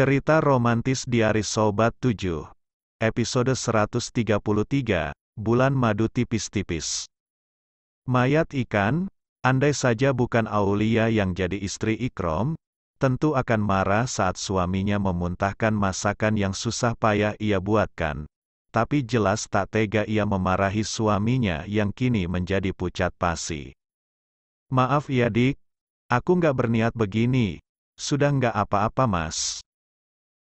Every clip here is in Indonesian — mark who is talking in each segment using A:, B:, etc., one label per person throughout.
A: Cerita Romantis Diaris Sobat 7. Episode 133, Bulan Madu Tipis-Tipis. Mayat ikan, andai saja bukan Aulia yang jadi istri Ikrom, tentu akan marah saat suaminya memuntahkan masakan yang susah payah ia buatkan. Tapi jelas tak tega ia memarahi suaminya yang kini menjadi pucat pasi. Maaf ya dik, aku nggak berniat begini. Sudah nggak apa-apa mas.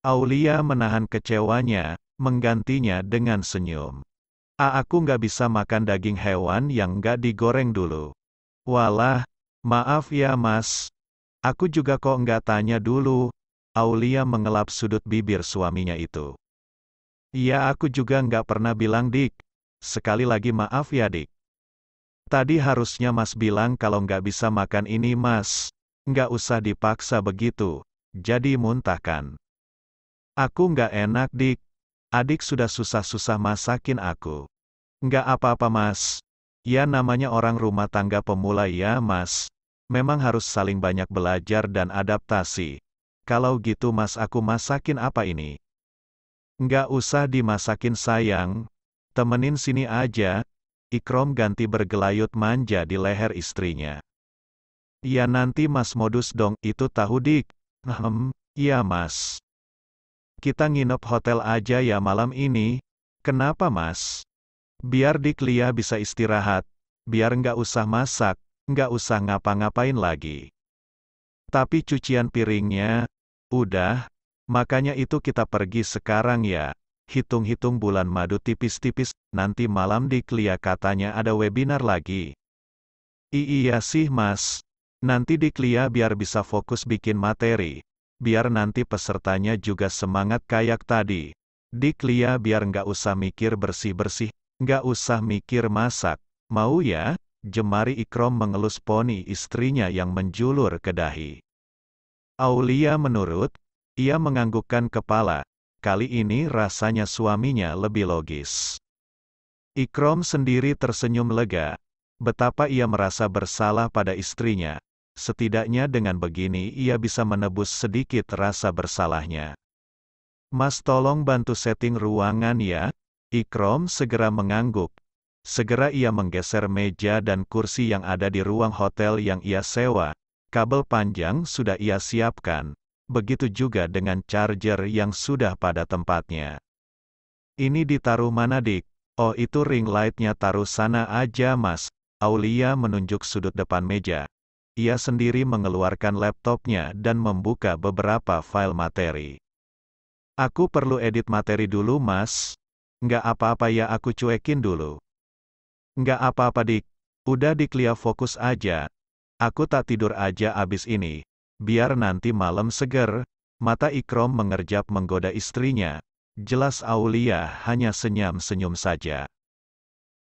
A: Aulia menahan kecewanya, menggantinya dengan senyum. A ah, aku nggak bisa makan daging hewan yang nggak digoreng dulu. Walah, maaf ya mas. Aku juga kok nggak tanya dulu. Aulia mengelap sudut bibir suaminya itu. Iya aku juga nggak pernah bilang dik. Sekali lagi maaf ya dik. Tadi harusnya mas bilang kalau nggak bisa makan ini mas. Nggak usah dipaksa begitu. Jadi muntahkan. Aku nggak enak dik. Adik sudah susah-susah masakin aku. Nggak apa-apa mas. Ya namanya orang rumah tangga pemula ya mas. Memang harus saling banyak belajar dan adaptasi. Kalau gitu mas aku masakin apa ini? Nggak usah dimasakin sayang. Temenin sini aja. Ikrom ganti bergelayut manja di leher istrinya. Ya nanti mas modus dong, itu tahu dik. Hmm, iya mas. Kita nginep hotel aja ya malam ini. Kenapa mas? Biar Dik Lia bisa istirahat, biar nggak usah masak, nggak usah ngapa-ngapain lagi. Tapi cucian piringnya, udah, makanya itu kita pergi sekarang ya. Hitung-hitung bulan madu tipis-tipis, nanti malam Diklia katanya ada webinar lagi. I iya sih mas, nanti Diklia biar bisa fokus bikin materi biar nanti pesertanya juga semangat kayak tadi. Dik Lia biar nggak usah mikir bersih-bersih, nggak usah mikir masak. Mau ya? Jemari Ikrom mengelus poni istrinya yang menjulur ke dahi. Aulia menurut, ia menganggukkan kepala, kali ini rasanya suaminya lebih logis. Ikrom sendiri tersenyum lega, betapa ia merasa bersalah pada istrinya, setidaknya dengan begini ia bisa menebus sedikit rasa bersalahnya. Mas tolong bantu setting ruangan ya. Ikrom segera mengangguk. Segera ia menggeser meja dan kursi yang ada di ruang hotel yang ia sewa. Kabel panjang sudah ia siapkan. Begitu juga dengan charger yang sudah pada tempatnya. Ini ditaruh mana dik? Oh itu ring lightnya taruh sana aja mas. Aulia menunjuk sudut depan meja ia sendiri mengeluarkan laptopnya dan membuka beberapa file materi. Aku perlu edit materi dulu mas. Nggak apa-apa ya aku cuekin dulu. Nggak apa-apa dik. Udah dik Lia fokus aja. Aku tak tidur aja abis ini. Biar nanti malam seger. Mata Ikrom mengerjap menggoda istrinya. Jelas Aulia hanya senyum-senyum saja.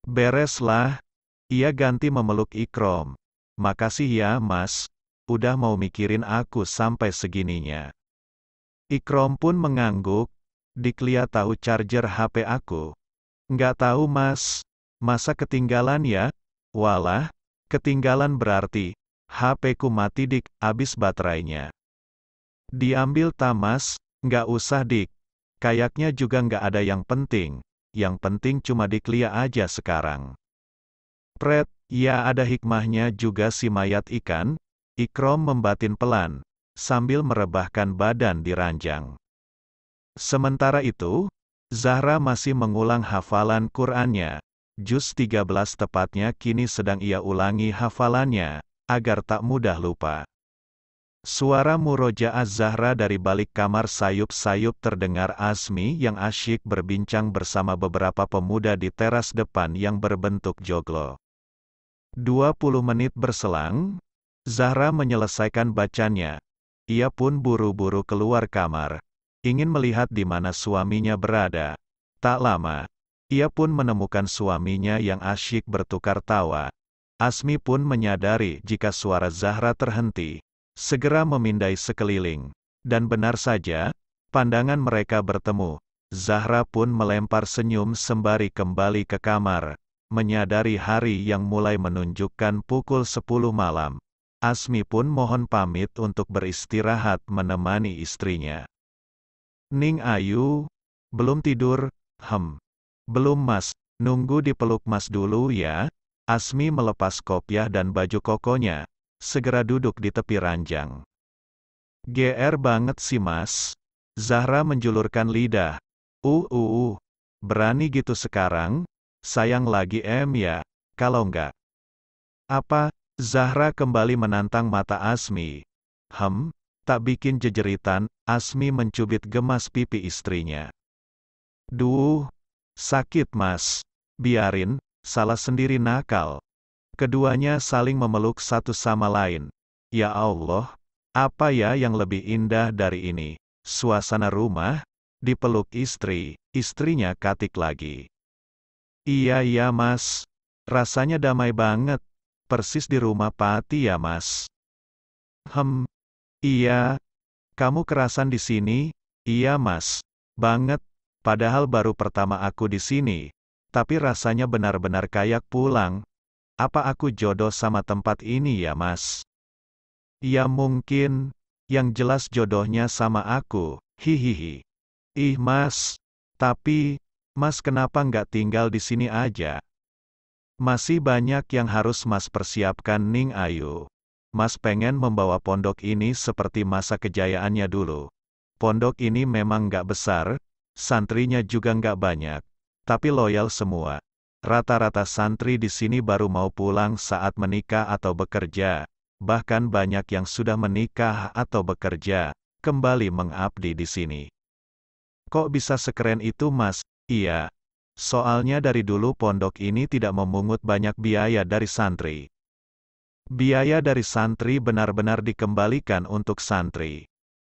A: Bereslah. Ia ganti memeluk Ikrom. Makasih ya, Mas. Udah mau mikirin aku sampai segininya. Ikrom pun mengangguk. diklia tahu charger HP aku. Nggak tahu, Mas. Masa ketinggalan ya? Walah, ketinggalan berarti. HP ku mati dik, abis baterainya. Diambil Tamas, nggak usah dik. Kayaknya juga nggak ada yang penting. Yang penting cuma diklia aja sekarang. Pret, Ya ada hikmahnya juga si mayat ikan, Ikrom membatin pelan, sambil merebahkan badan di ranjang. Sementara itu, Zahra masih mengulang hafalan Qur'annya. Juz 13 tepatnya kini sedang ia ulangi hafalannya, agar tak mudah lupa. Suara Murojaah Zahra dari balik kamar sayup-sayup terdengar Asmi yang asyik berbincang bersama beberapa pemuda di teras depan yang berbentuk joglo. 20 menit berselang, Zahra menyelesaikan bacanya. Ia pun buru-buru keluar kamar, ingin melihat di mana suaminya berada. Tak lama, ia pun menemukan suaminya yang asyik bertukar tawa. Asmi pun menyadari jika suara Zahra terhenti, segera memindai sekeliling. Dan benar saja, pandangan mereka bertemu. Zahra pun melempar senyum sembari kembali ke kamar menyadari hari yang mulai menunjukkan pukul 10 malam. Asmi pun mohon pamit untuk beristirahat menemani istrinya. Ning Ayu, belum tidur, hem. Belum mas, nunggu dipeluk mas dulu ya. Asmi melepas kopiah dan baju kokonya, segera duduk di tepi ranjang. GR banget sih mas. Zahra menjulurkan lidah. Uh uh uh. Berani gitu sekarang? sayang lagi em ya, kalau enggak. Apa? Zahra kembali menantang mata Asmi. Hem, tak bikin jejeritan, Asmi mencubit gemas pipi istrinya. Duh, sakit mas. Biarin, salah sendiri nakal. Keduanya saling memeluk satu sama lain. Ya Allah, apa ya yang lebih indah dari ini? Suasana rumah, dipeluk istri, istrinya katik lagi. Iya iya mas. Rasanya damai banget. Persis di rumah Pati ya mas. Hem. Iya. Kamu kerasan di sini? Iya mas. Banget. Padahal baru pertama aku di sini. Tapi rasanya benar-benar kayak pulang. Apa aku jodoh sama tempat ini ya mas? Ya mungkin. Yang jelas jodohnya sama aku. Hihihi. Ih mas. Tapi, Mas kenapa nggak tinggal di sini aja? Masih banyak yang harus Mas persiapkan Ning Ayu. Mas pengen membawa pondok ini seperti masa kejayaannya dulu. Pondok ini memang nggak besar, santrinya juga nggak banyak. Tapi loyal semua. Rata-rata santri di sini baru mau pulang saat menikah atau bekerja. Bahkan banyak yang sudah menikah atau bekerja, kembali mengabdi di sini. Kok bisa sekeren itu mas? Iya. Soalnya dari dulu pondok ini tidak memungut banyak biaya dari santri. Biaya dari santri benar-benar dikembalikan untuk santri.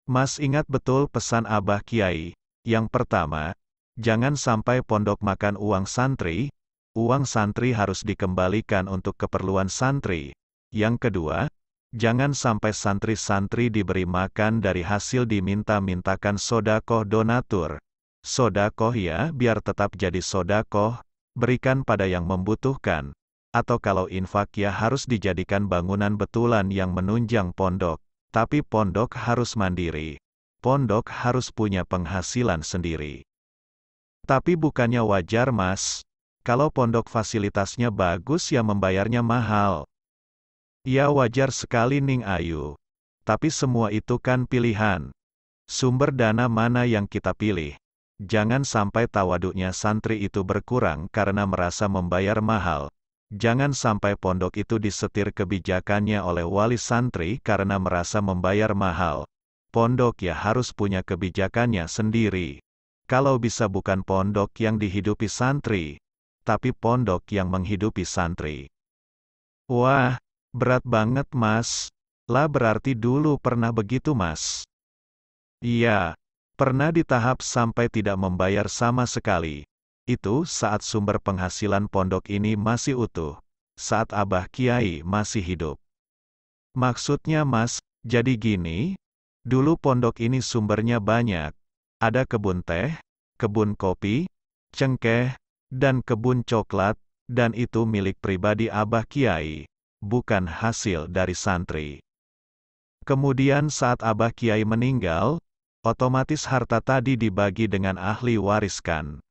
A: Mas ingat betul pesan Abah Kiai. Yang pertama, jangan sampai pondok makan uang santri, uang santri harus dikembalikan untuk keperluan santri. Yang kedua, jangan sampai santri-santri diberi makan dari hasil diminta-mintakan sodakoh donatur sodakoh ya biar tetap jadi sodakoh, berikan pada yang membutuhkan. Atau kalau infak ya harus dijadikan bangunan betulan yang menunjang pondok, tapi pondok harus mandiri. Pondok harus punya penghasilan sendiri. Tapi bukannya wajar mas, kalau pondok fasilitasnya bagus ya membayarnya mahal. Ya wajar sekali Ning Ayu. Tapi semua itu kan pilihan. Sumber dana mana yang kita pilih? Jangan sampai tawaduknya santri itu berkurang karena merasa membayar mahal. Jangan sampai pondok itu disetir kebijakannya oleh wali santri karena merasa membayar mahal. Pondok ya harus punya kebijakannya sendiri. Kalau bisa bukan pondok yang dihidupi santri, tapi pondok yang menghidupi santri. Wah, berat banget mas. Lah berarti dulu pernah begitu mas. Iya, Pernah di tahap sampai tidak membayar sama sekali. Itu saat sumber penghasilan pondok ini masih utuh. Saat Abah Kiai masih hidup. Maksudnya mas, jadi gini, dulu pondok ini sumbernya banyak. Ada kebun teh, kebun kopi, cengkeh, dan kebun coklat, dan itu milik pribadi Abah Kiai, bukan hasil dari santri. Kemudian saat Abah Kiai meninggal, otomatis harta tadi dibagi dengan ahli wariskan.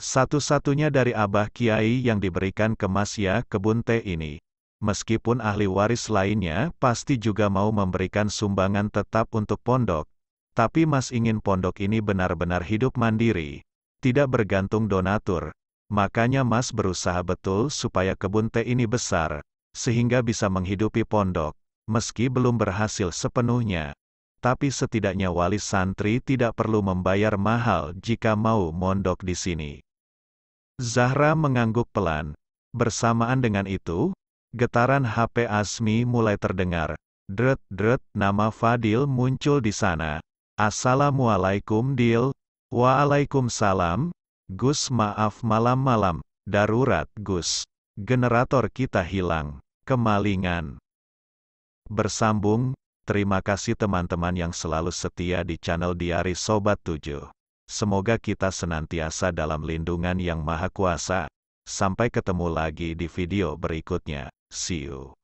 A: Satu-satunya dari Abah Kiai yang diberikan ke Masya Kebun Teh ini. Meskipun ahli waris lainnya pasti juga mau memberikan sumbangan tetap untuk pondok, tapi Mas ingin pondok ini benar-benar hidup mandiri, tidak bergantung donatur. Makanya Mas berusaha betul supaya kebun teh ini besar, sehingga bisa menghidupi pondok, meski belum berhasil sepenuhnya tapi setidaknya wali santri tidak perlu membayar mahal jika mau mondok di sini. Zahra mengangguk pelan. Bersamaan dengan itu, getaran HP Asmi mulai terdengar. Dret-dret nama Fadil muncul di sana. Assalamualaikum Dil. Waalaikumsalam. Gus maaf malam-malam. Darurat Gus. Generator kita hilang. Kemalingan. Bersambung, Terima kasih teman-teman yang selalu setia di channel Diari Sobat 7. Semoga kita senantiasa dalam lindungan yang maha kuasa. Sampai ketemu lagi di video berikutnya. See you.